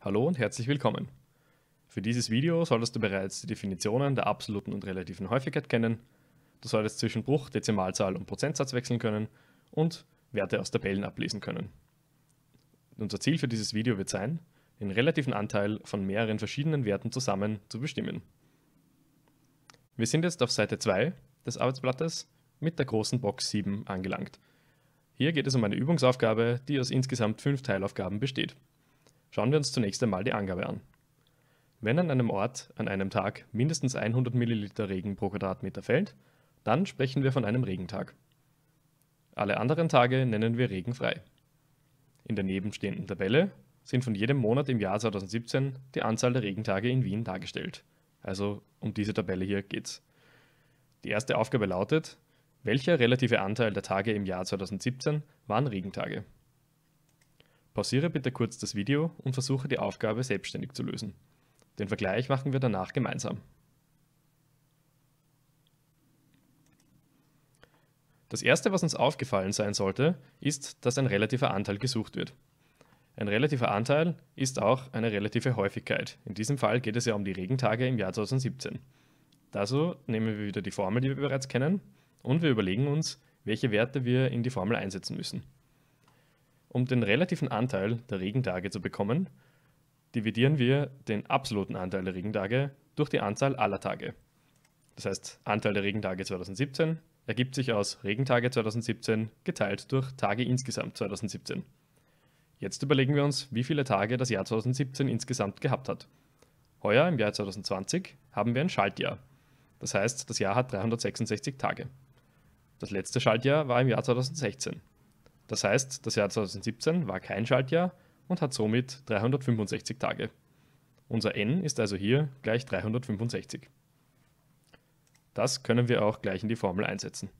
Hallo und herzlich willkommen. Für dieses Video solltest du bereits die Definitionen der absoluten und relativen Häufigkeit kennen, du solltest zwischen Bruch, Dezimalzahl und Prozentsatz wechseln können und Werte aus Tabellen ablesen können. Unser Ziel für dieses Video wird sein, den relativen Anteil von mehreren verschiedenen Werten zusammen zu bestimmen. Wir sind jetzt auf Seite 2 des Arbeitsblattes mit der großen Box 7 angelangt. Hier geht es um eine Übungsaufgabe, die aus insgesamt fünf Teilaufgaben besteht. Schauen wir uns zunächst einmal die Angabe an. Wenn an einem Ort an einem Tag mindestens 100 ml Regen pro Quadratmeter fällt, dann sprechen wir von einem Regentag. Alle anderen Tage nennen wir regenfrei. In der nebenstehenden Tabelle sind von jedem Monat im Jahr 2017 die Anzahl der Regentage in Wien dargestellt. Also um diese Tabelle hier geht's. Die erste Aufgabe lautet, welcher relative Anteil der Tage im Jahr 2017 waren Regentage? Pausiere bitte kurz das Video und versuche die Aufgabe selbstständig zu lösen. Den Vergleich machen wir danach gemeinsam. Das erste, was uns aufgefallen sein sollte, ist, dass ein relativer Anteil gesucht wird. Ein relativer Anteil ist auch eine relative Häufigkeit. In diesem Fall geht es ja um die Regentage im Jahr 2017. Dazu also nehmen wir wieder die Formel, die wir bereits kennen, und wir überlegen uns, welche Werte wir in die Formel einsetzen müssen. Um den relativen Anteil der Regentage zu bekommen, dividieren wir den absoluten Anteil der Regentage durch die Anzahl aller Tage. Das heißt, Anteil der Regentage 2017 ergibt sich aus Regentage 2017 geteilt durch Tage insgesamt 2017. Jetzt überlegen wir uns, wie viele Tage das Jahr 2017 insgesamt gehabt hat. Heuer im Jahr 2020 haben wir ein Schaltjahr. Das heißt, das Jahr hat 366 Tage. Das letzte Schaltjahr war im Jahr 2016. Das heißt, das Jahr 2017 war kein Schaltjahr und hat somit 365 Tage. Unser n ist also hier gleich 365. Das können wir auch gleich in die Formel einsetzen.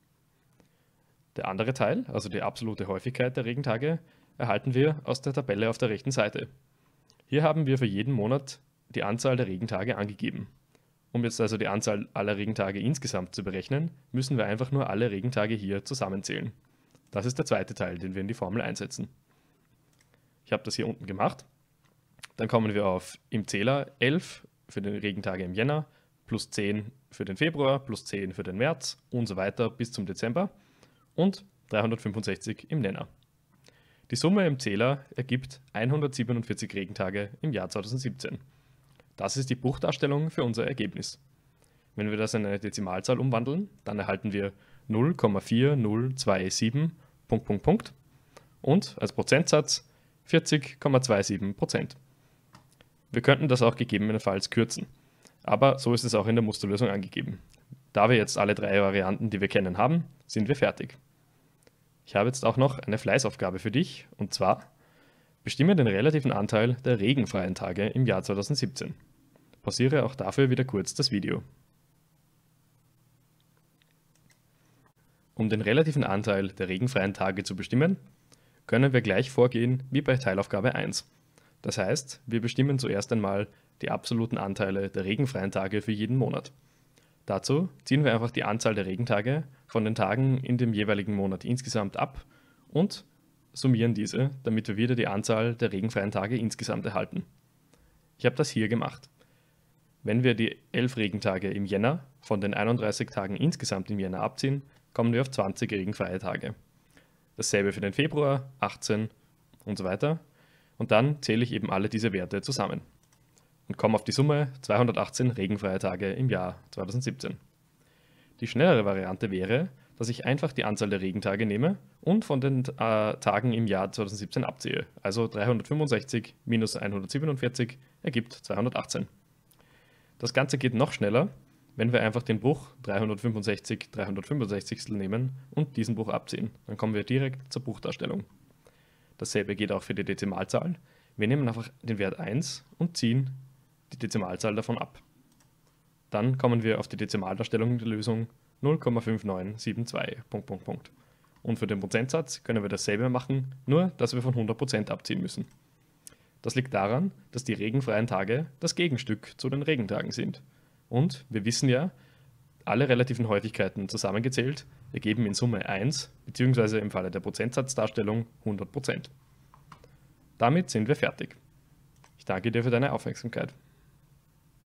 Der andere Teil, also die absolute Häufigkeit der Regentage, erhalten wir aus der Tabelle auf der rechten Seite. Hier haben wir für jeden Monat die Anzahl der Regentage angegeben. Um jetzt also die Anzahl aller Regentage insgesamt zu berechnen, müssen wir einfach nur alle Regentage hier zusammenzählen. Das ist der zweite Teil, den wir in die Formel einsetzen. Ich habe das hier unten gemacht. Dann kommen wir auf im Zähler 11 für den Regentage im Jänner, plus 10 für den Februar, plus 10 für den März und so weiter bis zum Dezember und 365 im Nenner. Die Summe im Zähler ergibt 147 Regentage im Jahr 2017. Das ist die Bruchdarstellung für unser Ergebnis. Wenn wir das in eine Dezimalzahl umwandeln, dann erhalten wir 0,4027 Punkt, Punkt, Punkt und als Prozentsatz 40,27 Prozent. Wir könnten das auch gegebenenfalls kürzen, aber so ist es auch in der Musterlösung angegeben. Da wir jetzt alle drei Varianten, die wir kennen, haben, sind wir fertig. Ich habe jetzt auch noch eine Fleißaufgabe für dich, und zwar bestimme den relativen Anteil der regenfreien Tage im Jahr 2017. Pausiere auch dafür wieder kurz das Video. Um den relativen Anteil der regenfreien Tage zu bestimmen, können wir gleich vorgehen wie bei Teilaufgabe 1. Das heißt, wir bestimmen zuerst einmal die absoluten Anteile der regenfreien Tage für jeden Monat. Dazu ziehen wir einfach die Anzahl der Regentage von den Tagen in dem jeweiligen Monat insgesamt ab und summieren diese, damit wir wieder die Anzahl der regenfreien Tage insgesamt erhalten. Ich habe das hier gemacht. Wenn wir die 11 Regentage im Jänner von den 31 Tagen insgesamt im Jänner abziehen, kommen wir auf 20 Regenfreie Dasselbe für den Februar, 18 und so weiter. Und dann zähle ich eben alle diese Werte zusammen und komme auf die Summe 218 regenfreie Tage im Jahr 2017. Die schnellere Variante wäre, dass ich einfach die Anzahl der Regentage nehme und von den äh, Tagen im Jahr 2017 abziehe. Also 365 minus 147 ergibt 218. Das Ganze geht noch schneller, wenn wir einfach den Bruch 365 365 nehmen und diesen Bruch abziehen, dann kommen wir direkt zur Bruchdarstellung. Dasselbe geht auch für die Dezimalzahl. Wir nehmen einfach den Wert 1 und ziehen die Dezimalzahl davon ab. Dann kommen wir auf die Dezimaldarstellung der Lösung 0,5972. Und für den Prozentsatz können wir dasselbe machen, nur dass wir von 100% abziehen müssen. Das liegt daran, dass die regenfreien Tage das Gegenstück zu den Regentagen sind. Und wir wissen ja, alle relativen Häufigkeiten zusammengezählt ergeben in Summe 1 bzw. im Falle der Prozentsatzdarstellung 100%. Damit sind wir fertig. Ich danke dir für deine Aufmerksamkeit.